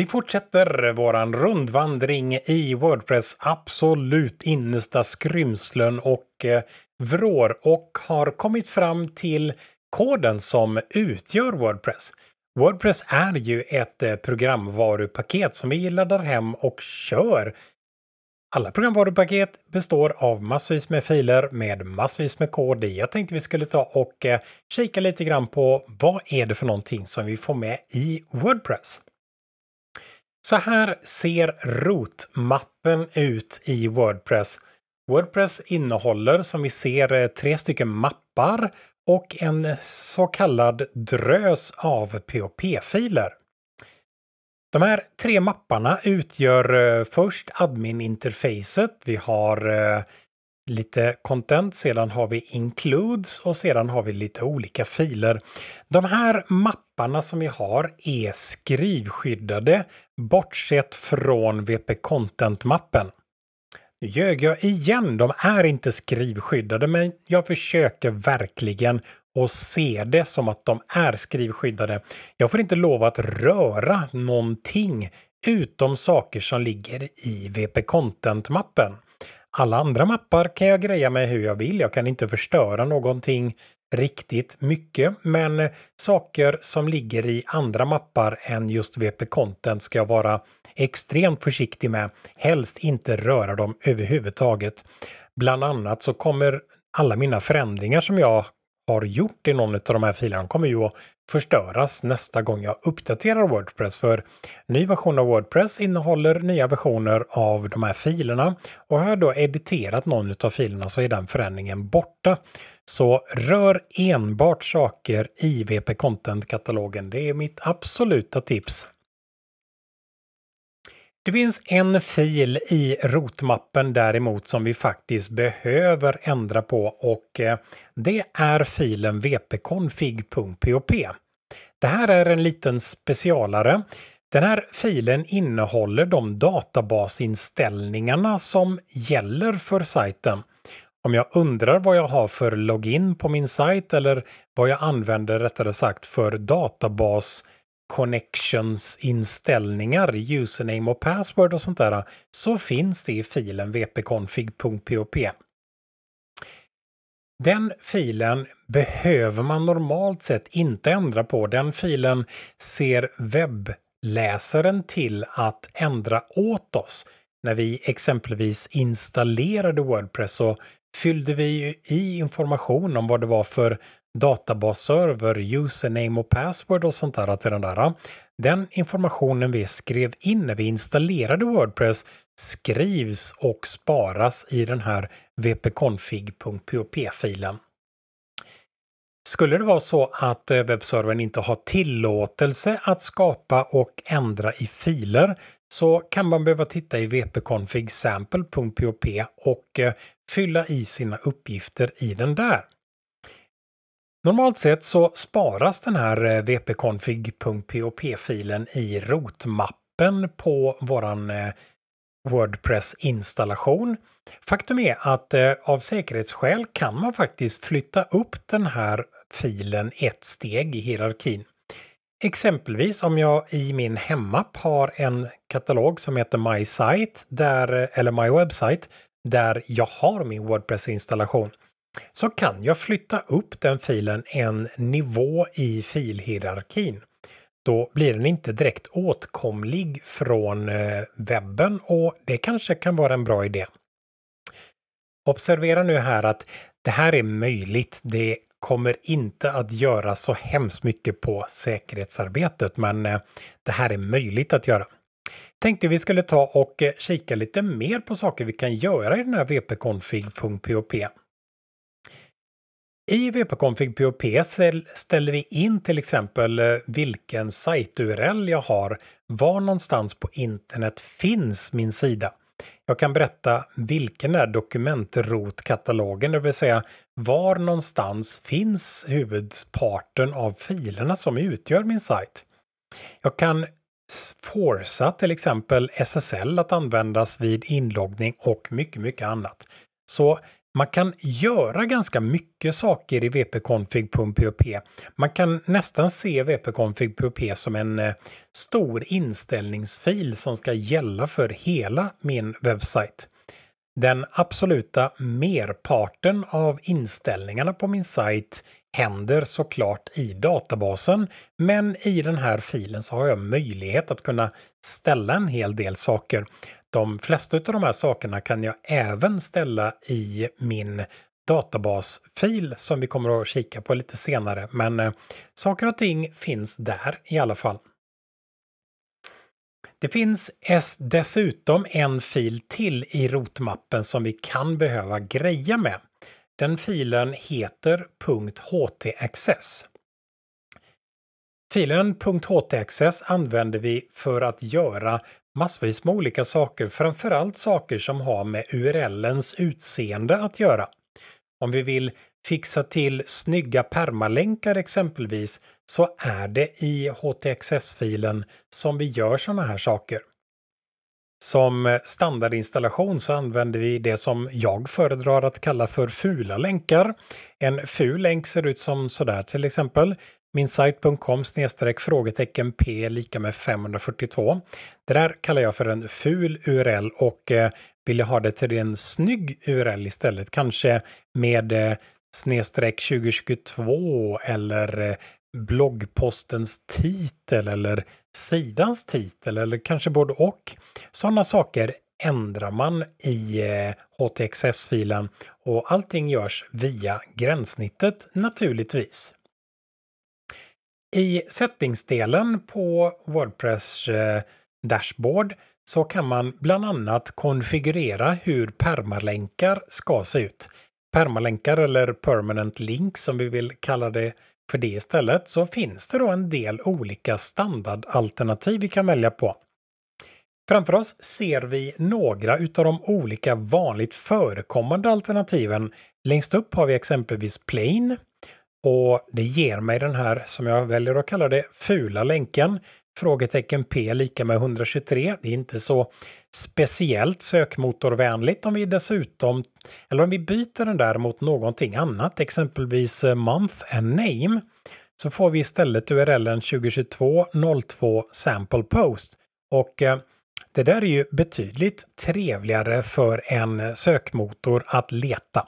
Vi fortsätter våran rundvandring i Wordpress absolut innersta skrymslen och eh, vrår och har kommit fram till koden som utgör Wordpress. Wordpress är ju ett eh, programvarupaket som vi laddar hem och kör. Alla programvarupaket består av massvis med filer med massvis med kod Jag tänkte vi skulle ta och eh, kika lite grann på vad är det för någonting som vi får med i Wordpress. Så här ser rotmappen ut i Wordpress. Wordpress innehåller som vi ser eh, tre stycken mappar och en så kallad drös av POP-filer. De här tre mapparna utgör eh, först admin-interfacet. Vi har eh, lite content, sedan har vi includes och sedan har vi lite olika filer. De här mapparna som vi har är skrivskyddade bortsett från VP Content-mappen. Nu ljög jag igen, de är inte skrivskyddade men jag försöker verkligen och se det som att de är skrivskyddade. Jag får inte lov att röra någonting utom saker som ligger i VP Content-mappen. Alla andra mappar kan jag greja med hur jag vill. Jag kan inte förstöra någonting riktigt mycket, men saker som ligger i andra mappar än just VP Content ska jag vara extremt försiktig med. Helst inte röra dem överhuvudtaget. Bland annat så kommer alla mina förändringar som jag har gjort i någon av de här filerna kommer ju att förstöras nästa gång jag uppdaterar Wordpress. För ny version av Wordpress innehåller nya versioner av de här filerna. Och har jag då editerat någon av filerna så är den förändringen borta. Så rör enbart saker i VP Content-katalogen. Det är mitt absoluta tips. Det finns en fil i rotmappen däremot som vi faktiskt behöver ändra på och eh, det är filen wp Det här är en liten specialare. Den här filen innehåller de databasinställningarna som gäller för sajten. Om jag undrar vad jag har för login på min sajt eller vad jag använder rättare sagt för databas connections inställningar, username och password och sånt där, så finns det i filen wp-config.php. Den filen behöver man normalt sett inte ändra på. Den filen ser webbläsaren till att ändra åt oss. När vi exempelvis installerade Wordpress så fyllde vi i information om vad det var för databasserver, username och password och sånt där till den där. Den informationen vi skrev in när vi installerade Wordpress skrivs och sparas i den här wp-config.pop-filen. Skulle det vara så att eh, webbservern inte har tillåtelse att skapa och ändra i filer så kan man behöva titta i wp och eh, fylla i sina uppgifter i den där. Normalt sett så sparas den här wp eh, filen i rotmappen på våran eh, Wordpress-installation. Faktum är att av säkerhetsskäl kan man faktiskt flytta upp den här filen ett steg i hierarkin. Exempelvis om jag i min hemapp har en katalog som heter My Site, där, eller My Website, där jag har min Wordpress-installation så kan jag flytta upp den filen en nivå i filhierarkin. Då blir den inte direkt åtkomlig från eh, webben och det kanske kan vara en bra idé. Observera nu här att det här är möjligt. Det kommer inte att göra så hemskt mycket på säkerhetsarbetet, men eh, det här är möjligt att göra. Tänkte vi skulle ta och eh, kika lite mer på saker vi kan göra i den här vpconfig.pop. I vpconfig.pop ställer vi in till exempel eh, vilken sajt-URL jag har. Var någonstans på internet finns min sida? Jag kan berätta vilken är dokumentrotkatalogen, det vill säga var någonstans finns huvudparten av filerna som utgör min sajt. Jag kan forsa till exempel SSL att användas vid inloggning och mycket, mycket annat. Så man kan göra ganska mycket saker i wp Man kan nästan se wp som en eh, stor inställningsfil som ska gälla för hela min webbsajt. Den absoluta merparten av inställningarna på min sajt händer såklart i databasen, men i den här filen så har jag möjlighet att kunna ställa en hel del saker de flesta av de här sakerna kan jag även ställa i min databasfil som vi kommer att kika på lite senare. Men eh, saker och ting finns där i alla fall. Det finns dessutom en fil till i rotmappen som vi kan behöva greja med. Den filen heter .htaccess. Filen .htaccess använder vi för att göra massvis med olika saker, framförallt saker som har med URLens utseende att göra. Om vi vill fixa till snygga permalänkar exempelvis så är det i HTXS-filen som vi gör sådana här saker. Som standardinstallation så använder vi det som jag föredrar att kalla för fula länkar. En ful länk ser ut som sådär till exempel minsite.com frågetecken p lika med 542. Det där kallar jag för en ful URL och eh, vill jag ha det till en snygg URL istället, kanske med eh, snedstreck 2022 eller eh, bloggpostens titel eller sidans titel eller kanske både och. Sådana saker ändrar man i HTXS-filen eh, och allting görs via gränssnittet naturligtvis. I settingsdelen på Wordpress eh, dashboard så kan man bland annat konfigurera hur permalänkar ska se ut. Permalänkar eller permanent link som vi vill kalla det för det istället så finns det då en del olika standardalternativ vi kan välja på. Framför oss ser vi några utav de olika vanligt förekommande alternativen. Längst upp har vi exempelvis plain och det ger mig den här, som jag väljer att kalla det, fula länken. Frågetecken P lika med 123. Det är inte så speciellt sökmotorvänligt om vi dessutom, eller om vi byter den där mot någonting annat, exempelvis eh, month and name, så får vi istället URLen 2022-02 sample post. Och eh, det där är ju betydligt trevligare för en sökmotor att leta.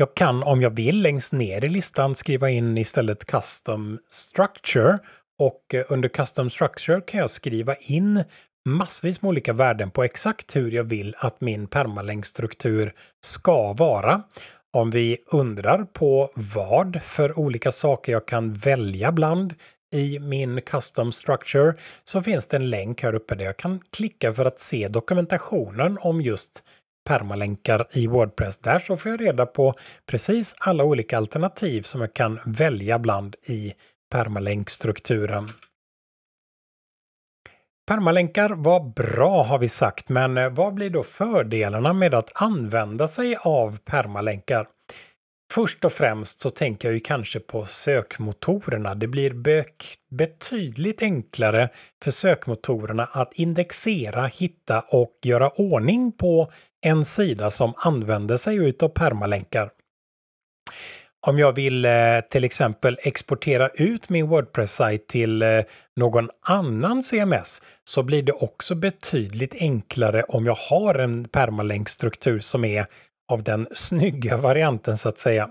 Jag kan om jag vill längst ner i listan skriva in istället custom structure och eh, under custom structure kan jag skriva in massvis med olika värden på exakt hur jag vill att min permalänkstruktur ska vara. Om vi undrar på vad för olika saker jag kan välja bland i min custom structure så finns det en länk här uppe där jag kan klicka för att se dokumentationen om just permalänkar i Wordpress. Där så får jag reda på precis alla olika alternativ som jag kan välja bland i permalänkstrukturen. Permalänkar var bra har vi sagt, men eh, vad blir då fördelarna med att använda sig av permalänkar? Först och främst så tänker jag ju kanske på sökmotorerna. Det blir betydligt enklare för sökmotorerna att indexera, hitta och göra ordning på en sida som använder sig av permalänkar. Om jag vill eh, till exempel exportera ut min Wordpress-sajt till eh, någon annan CMS så blir det också betydligt enklare om jag har en permalänkstruktur som är av den snygga varianten så att säga.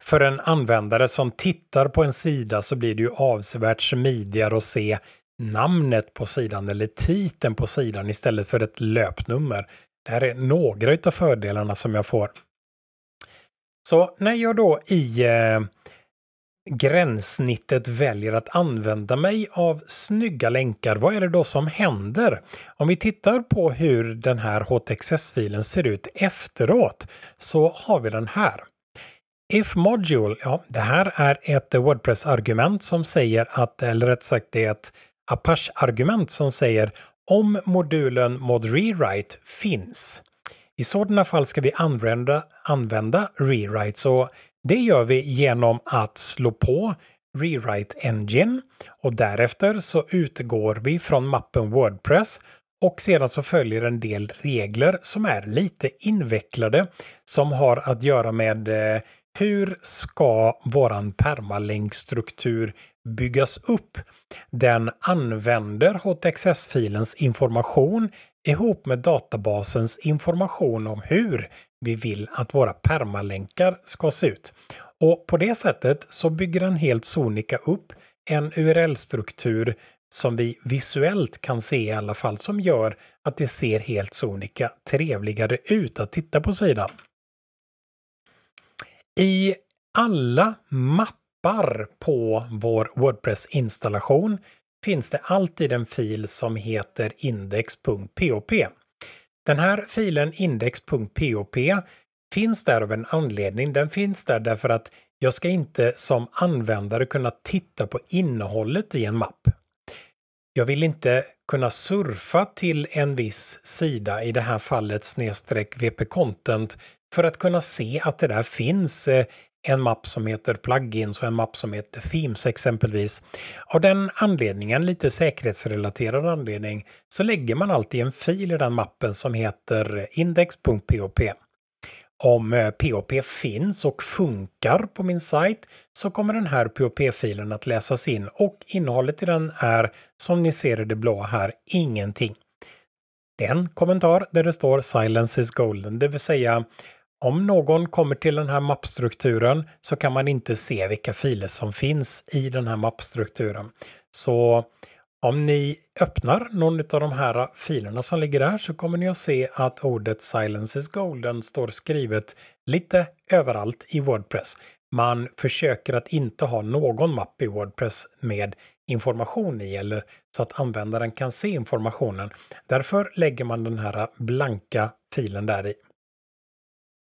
För en användare som tittar på en sida så blir det ju avsevärt smidigare att se namnet på sidan eller titeln på sidan istället för ett löpnummer. Det här är några utav fördelarna som jag får. Så när jag då i eh, gränssnittet väljer att använda mig av snygga länkar, vad är det då som händer? Om vi tittar på hur den här HTXS-filen ser ut efteråt så har vi den här. If module, ja det här är ett Wordpress-argument som säger att, eller rätt sagt det är ett Apache-argument som säger om modulen mod rewrite finns. I sådana fall ska vi använda, använda rewrite så det gör vi genom att slå på Rewrite Engine och därefter så utgår vi från mappen Wordpress och sedan så följer en del regler som är lite invecklade som har att göra med eh, hur ska våran permalinkstruktur byggas upp? Den använder HTXS-filens information ihop med databasens information om hur vi vill att våra permalänkar ska se ut. Och på det sättet så bygger den helt sonika upp en URL-struktur som vi visuellt kan se i alla fall som gör att det ser helt sonika trevligare ut att titta på sidan. I alla mappar på vår Wordpress-installation finns det alltid en fil som heter index.php. Den här filen index.pop finns där av en anledning. Den finns där därför att jag ska inte som användare kunna titta på innehållet i en mapp. Jag vill inte kunna surfa till en viss sida, i det här fallet snedstreck vp-content, för att kunna se att det där finns eh, en mapp som heter Plugins och en mapp som heter Themes exempelvis. Av den anledningen, lite säkerhetsrelaterad anledning, så lägger man alltid en fil i den mappen som heter index.php. Om POP eh, finns och funkar på min sajt så kommer den här POP-filen att läsas in och innehållet i den är, som ni ser i det blå här, ingenting. Den kommentar där det står “Silence is golden”, det vill säga om någon kommer till den här mappstrukturen så kan man inte se vilka filer som finns i den här mappstrukturen. Så om ni öppnar någon av de här filerna som ligger där så kommer ni att se att ordet Silence is Golden står skrivet lite överallt i Wordpress. Man försöker att inte ha någon mapp i Wordpress med information i eller så att användaren kan se informationen. Därför lägger man den här blanka filen där i.